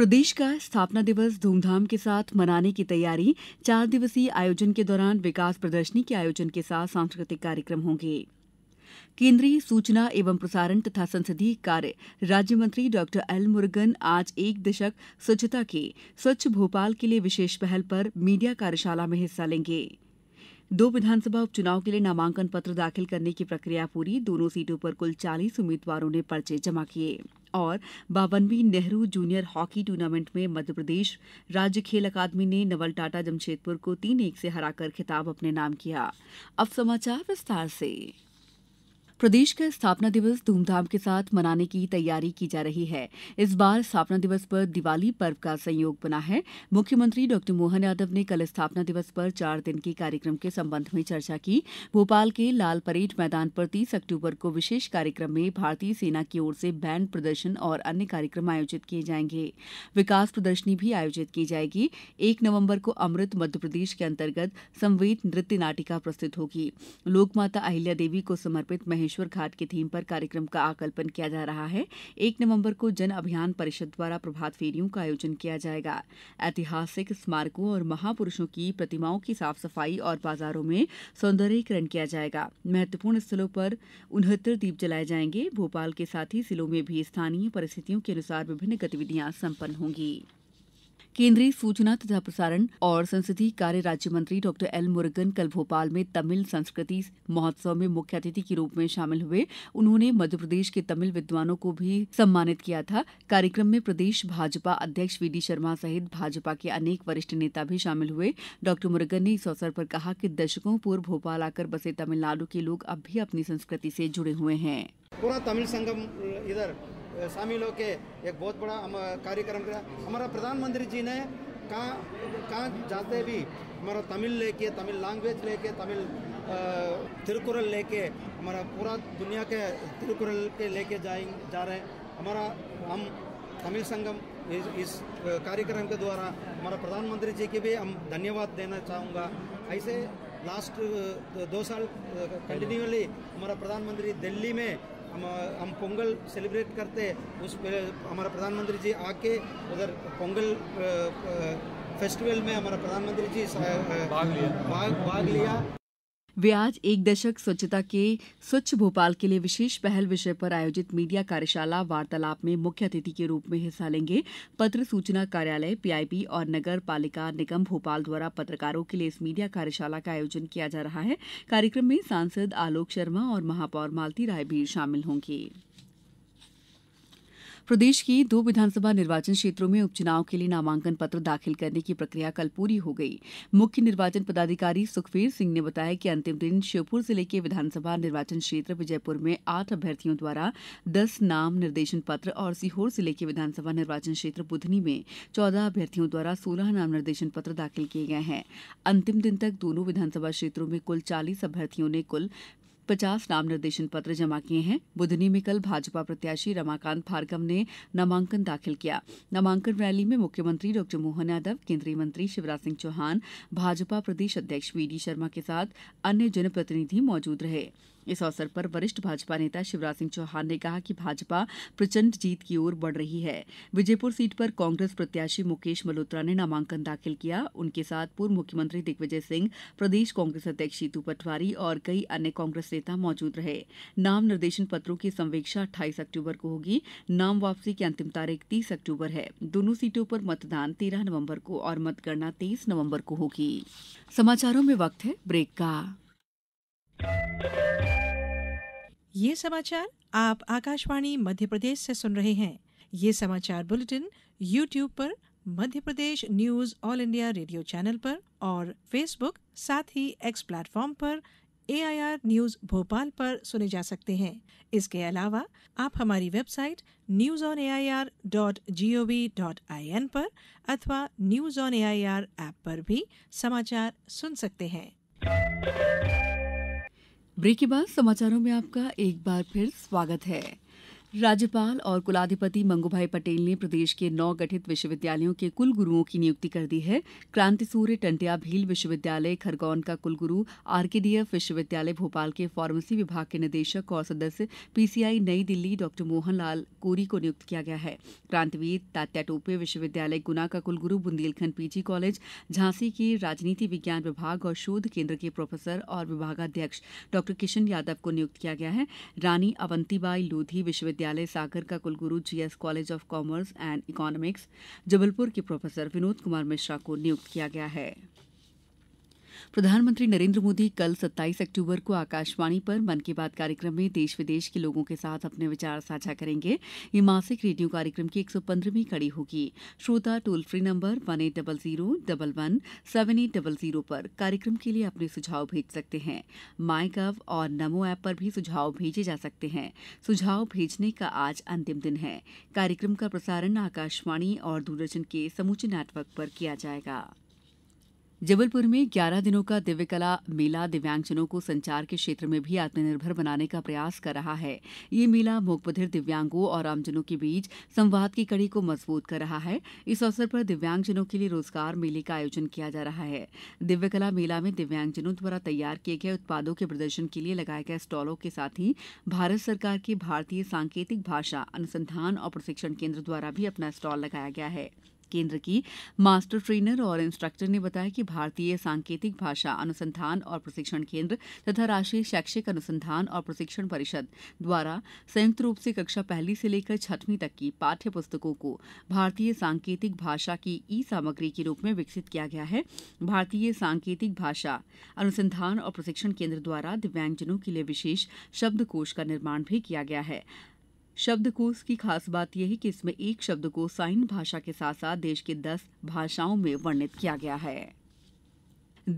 प्रदेश का स्थापना दिवस धूमधाम के साथ मनाने की तैयारी चार दिवसीय आयोजन के दौरान विकास प्रदर्शनी के आयोजन के साथ सांस्कृतिक कार्यक्रम होंगे केंद्रीय सूचना एवं प्रसारण तथा संसदीय कार्य राज्य मंत्री डॉ एल मुरुगन आज एक दशक स्वच्छता के स्वच्छ भोपाल के लिए विशेष पहल पर मीडिया कार्यशाला में हिस्सा लेंगे दो विधानसभा उपचुनाव के लिए नामांकन पत्र दाखिल करने की प्रक्रिया पूरी दोनों सीटों पर कुल चालीस उम्मीदवारों ने पर्चे जमा किये और बावनवीं नेहरू जूनियर हॉकी टूर्नामेंट में मध्यप्रदेश राज्य खेल अकादमी ने नवल टाटा जमशेदपुर को तीन एक से हराकर खिताब अपने नाम किया अब समाचार विस्तार से प्रदेश का स्थापना दिवस धूमधाम के साथ मनाने की तैयारी की जा रही है इस बार स्थापना दिवस पर दिवाली पर्व का संयोग बना है मुख्यमंत्री डॉ मोहन यादव ने कल स्थापना दिवस पर चार दिन के कार्यक्रम के संबंध में चर्चा की भोपाल के लाल परेड मैदान पर तीस अक्टूबर को विशेष कार्यक्रम में भारतीय सेना की ओर से बैंड प्रदर्शन और अन्य कार्यक्रम आयोजित किए जाएंगे विकास प्रदर्शनी भी आयोजित की जाएगी एक नवम्बर को अमृत मध्यप्रदेश के अंतर्गत संवेद नृत्य नाटिका प्रस्तुत होगी लोकमाता अहिल्या देवी को समर्पित महेश रामेश्वर घाट की थीम पर कार्यक्रम का आकल्पन किया जा रहा है एक नवम्बर को जन अभियान परिषद द्वारा प्रभात फेरियों का आयोजन किया जाएगा ऐतिहासिक स्मारकों और महापुरुषों की प्रतिमाओं की साफ सफाई और बाजारों में सौंदर्यीकरण किया जाएगा महत्वपूर्ण स्थलों पर उनहत्तर दीप जलाए जाएंगे भोपाल के साथ ही जिलों में भी स्थानीय परिस्थितियों के अनुसार विभिन्न गतिविधियां संपन्न होंगी केन्द्रीय सूचना तथा प्रसारण और संसदीय कार्य राज्य मंत्री डॉ एल मुरुगन कल भोपाल में तमिल संस्कृति महोत्सव में मुख्य अतिथि के रूप में शामिल हुए उन्होंने मध्यप्रदेश के तमिल विद्वानों को भी सम्मानित किया था कार्यक्रम में प्रदेश भाजपा अध्यक्ष वी डी शर्मा सहित भाजपा के अनेक वरिष्ठ नेता भी शामिल हुए डॉ मुरुगन ने इस अवसर पर कहा कि दशकों पूर्व भोपाल आकर बसे तमिलनाडु के लोग अब भी अपनी संस्कृति से जुड़े हुए हैं पूरा तमिल संगम इधर शामिल होकर एक बहुत बड़ा कार्यक्रम किया हमारा प्रधानमंत्री जी ने कहाँ कहाँ जाते भी हमारा तमिल लेके तमिल लैंग्वेज लेके तमिल तिरुकुरल लेके हमारा पूरा दुनिया के तिरुकुरल के लेके जाए जा रहे हैं हमारा हम तमिल संगम इस, इस कार्यक्रम के द्वारा हमारा प्रधानमंत्री जी के भी हम धन्यवाद देना चाहूँगा ऐसे लास्ट दो साल कंटिन्यूली हमारा प्रधानमंत्री दिल्ली में हम हम पोंगल सेलिब्रेट करते हैं उस पर हमारा प्रधानमंत्री जी आके उधर पोंगल फेस्टिवल में हमारा प्रधानमंत्री जी भाग लिया भाग भाग लिया वे आज एक दशक स्वच्छता के स्वच्छ भोपाल के लिए विशेष पहल विषय पर आयोजित मीडिया कार्यशाला वार्तालाप में मुख्य अतिथि के रूप में हिस्सा लेंगे पत्र सूचना कार्यालय पीआईबी और नगर पालिका निगम भोपाल द्वारा पत्रकारों के लिए इस मीडिया कार्यशाला का आयोजन किया जा रहा है कार्यक्रम में सांसद आलोक शर्मा और महापौर मालती राय भी शामिल होंगे प्रदेश के दो विधानसभा निर्वाचन क्षेत्रों में उपचुनाव के लिए नामांकन पत्र दाखिल करने की प्रक्रिया कल पूरी हो गई मुख्य निर्वाचन पदाधिकारी सुखवीर सिंह ने बताया कि अंतिम दिन श्योपुर जिले के विधानसभा निर्वाचन क्षेत्र विजयपुर में आठ अभ्यर्थियों द्वारा दस नाम निर्देशन पत्र और सीहोर जिले के विधानसभा निर्वाचन क्षेत्र बुधनी में चौदह अभ्यर्थियों द्वारा सोलह नाम निर्देशन पत्र दाखिल किए गए हैं अंतिम दिन तक दोनों विधानसभा क्षेत्रों में कुल चालीस अभ्यर्थियों ने कुल पचास नाम निर्देशन पत्र जमा किये हैं बुधनी में कल भाजपा प्रत्याशी रमाकांत भार्गव ने नामांकन दाखिल किया नामांकन रैली में मुख्यमंत्री डॉ मोहन यादव केंद्रीय मंत्री शिवराज सिंह चौहान भाजपा प्रदेश अध्यक्ष वीडी शर्मा के साथ अन्य जनप्रतिनिधि मौजूद रहे इस अवसर पर वरिष्ठ भाजपा नेता शिवराज सिंह चौहान ने कहा कि भाजपा प्रचंड जीत की ओर बढ़ रही है विजयपुर सीट पर कांग्रेस प्रत्याशी मुकेश मल्होत्रा ने नामांकन दाखिल किया उनके साथ पूर्व मुख्यमंत्री दिग्विजय सिंह प्रदेश कांग्रेस अध्यक्ष जीतू पटवारी और कई अन्य कांग्रेस नेता मौजूद रहे नाम निर्देशन पत्रों की संवेक्षा अट्ठाईस अक्टूबर को होगी नाम वापसी की अंतिम तारीख तीस अक्टूबर है दोनों सीटों पर मतदान तेरह नवम्बर को और मतगणना तेईस नवम्बर को होगी समाचारों में वक्त है ब्रेक का ये समाचार आप आकाशवाणी मध्य प्रदेश से सुन रहे हैं ये समाचार बुलेटिन यूट्यूब पर Madhya Pradesh news all India radio channel पर और फेसबुक साथ ही एक्स प्लेटफॉर्म पर एआईआर न्यूज भोपाल पर सुने जा सकते हैं इसके अलावा आप हमारी website news on A I R dot G O V dot I N पर अथवा news on A I R app पर भी समाचार सुन सकते हैं ब्रेक के बाद समाचारों में आपका एक बार फिर स्वागत है राज्यपाल और कुलाधिपति मंगूभाई पटेल ने प्रदेश के नौ गठित विश्वविद्यालयों के कुलगुरुओं की नियुक्ति कर दी है क्रांति सूर्य टंट्या भील विश्वविद्यालय खरगोन का कुलगुरू आरकेडीएफ विश्वविद्यालय भोपाल के फार्मेसी विभाग के निदेशक और सदस्य पीसीआई नई दिल्ली डॉ मोहनलाल कोरी को नियुक्त किया गया है क्रांतिवीर तात्या टोपे विश्वविद्यालय गुना का कुलगुरू बुंदेलखंड पीजी कॉलेज झांसी के राजनीति विज्ञान विभाग और शोध केन्द्र के प्रोफेसर और विभागाध्यक्ष डॉ किशन यादव को नियुक्त किया गया है रानी अवंतीबाई लोधी विश्वविद्यालय विश्वविद्यालय सागर का कुलगुरू GS college of commerce and economics Jabalpur के प्रोफेसर विनोद कुमार मिश्रा को नियुक्त किया गया है प्रधानमंत्री नरेन्द्र मोदी कल 27 अक्टूबर को आकाशवाणी पर मन की बात कार्यक्रम में देश विदेश के लोगों के साथ अपने विचार साझा करेंगे ये मासिक रेडियो कार्यक्रम की एक सौ पंद्रहवीं कड़ी होगी श्रोता toll free number one eight double zero double one seven eight double zero पर कार्यक्रम के लिए अपने सुझाव भेज सकते हैं माई गव और नमो ऐप पर भी सुझाव भेजे जा सकते हैं सुझाव भेजने का आज अंतिम दिन है कार्यक्रम का प्रसारण आकाशवाणी और दूरदर्शन के समूचे नेटवर्क पर किया जाएगा जबलपुर में ग्यारह दिनों का दिव्य कला मेला दिव्यांगजनों को संचार के क्षेत्र में भी आत्मनिर्भर बनाने का प्रयास कर रहा है ये मेला मोकबधिर दिव्यांगों और आमजनों के बीच संवाद की कड़ी को मजबूत कर रहा है इस अवसर पर दिव्यांगजनों के लिए रोजगार मेले का आयोजन किया जा रहा है दिव्य कला मेला में दिव्यांगजनों द्वारा तैयार किए गए उत्पादों के प्रदर्शन के लिए लगाए गए स्टॉलों के साथ ही भारत सरकार के भारतीय सांकेतिक भाषा अनुसंधान और प्रशिक्षण केंद्र द्वारा भी अपना स्टॉल लगाया गया है केन्द्र की मास्टर ट्रेनर और इंस्ट्रक्टर ने बताया कि भारतीय सांकेतिक भाषा अनुसंधान और प्रशिक्षण केन्द्र तथा राष्ट्रीय शैक्षिक अनुसंधान और प्रशिक्षण परिषद द्वारा संयुक्त रूप से कक्षा पहली से लेकर छठवीं तक की पाठ्य पुस्तकों को भारतीय सांकेतिक भाषा की ई सामग्री के रूप में विकसित किया गया है भारतीय सांकेतिक भाषा अनुसंधान और प्रशिक्षण केन्द्र द्वारा दिव्यांगजनों के लिए विशेष शब्द का निर्माण भी किया गया है शब्दकोश की खास बात यह है कि इसमें एक शब्द को साइन भाषा के साथ साथ देश की दस भाषाओं में वर्णित किया गया है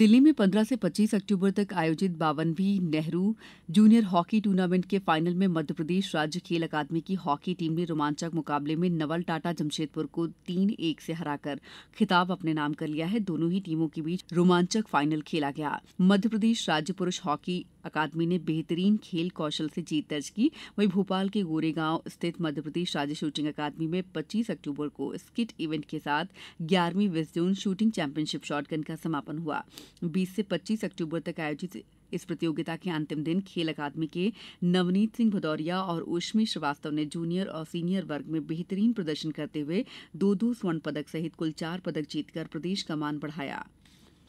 दिल्ली में 15 से 25 अक्टूबर तक आयोजित बावनवी नेहरू जूनियर हॉकी टूर्नामेंट के फाइनल में मध्य प्रदेश राज्य खेल अकादमी की हॉकी टीम ने रोमांचक मुकाबले में नवल टाटा जमशेदपुर को तीन एक से हराकर खिताब अपने नाम कर लिया है दोनों ही टीमों के बीच रोमांचक फाइनल खेला गया मध्य प्रदेश राज्य पुरुष हॉकी अकादमी ने बेहतरीन खेल कौशल से जीत दर्ज की वहीं भोपाल के गोरेगांव स्थित मध्यप्रदेश राज्य शूटिंग अकादमी में 25 अक्टूबर को स्किट इवेंट के साथ ग्यारहवीं west zone shooting championship shotgun का समापन हुआ बीस से पच्चीस अक्टूबर तक आयोजित इस प्रतियोगिता के अंतिम दिन खेल अकादमी के नवनीत सिंह भदौरिया और उष्मी श्रीवास्तव ने जूनियर और सीनियर वर्ग में बेहतरीन प्रदर्शन करते हुए दो दो स्वर्ण पदक सहित कुल चार पदक जीतकर प्रदेश का मान बढ़ाया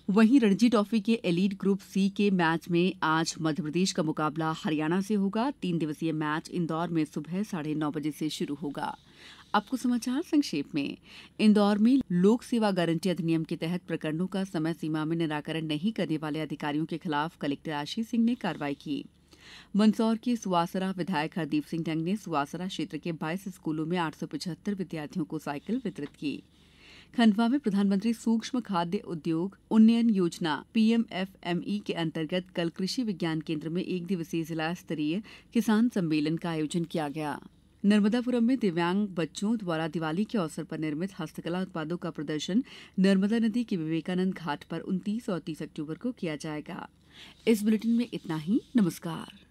वहीं रणजी ट्रॉफी के एलीट ग्रुप सी के मैच में आज मध्यप्रदेश का मुकाबला हरियाणा से होगा तीन दिवसीय मैच इंदौर में सुबह साढ़े नौ बजे से शुरू होगा आपको समाचार संक्षेप में इंदौर में लोक सेवा गारंटी अधिनियम के तहत प्रकरणों का समय सीमा में निराकरण नहीं करने वाले अधिकारियों के खिलाफ कलेक्टर आशीष सिंह ने कार्रवाई की मंदसौर के सुवासरा विधायक हरदीप सिंह डंग ने सुवासरा क्षेत्र के 22 स्कूलों में आठ विद्यार्थियों को साइकिल वितरित की खंडवा में प्रधानमंत्री सूक्ष्म खाद्य उद्योग उन्नयन योजना पीएमएफएमई के अंतर्गत कल कृषि विज्ञान केंद्र में एक दिवसीय जिला स्तरीय किसान सम्मेलन का आयोजन किया गया नर्मदापुरम में दिव्यांग बच्चों द्वारा दिवाली के अवसर पर निर्मित हस्तकला उत्पादों का प्रदर्शन नर्मदा नदी के विवेकानंद घाट पर 29 और 30 अक्टूबर को किया जाएगा इस बुलेटिन में इतना ही नमस्कार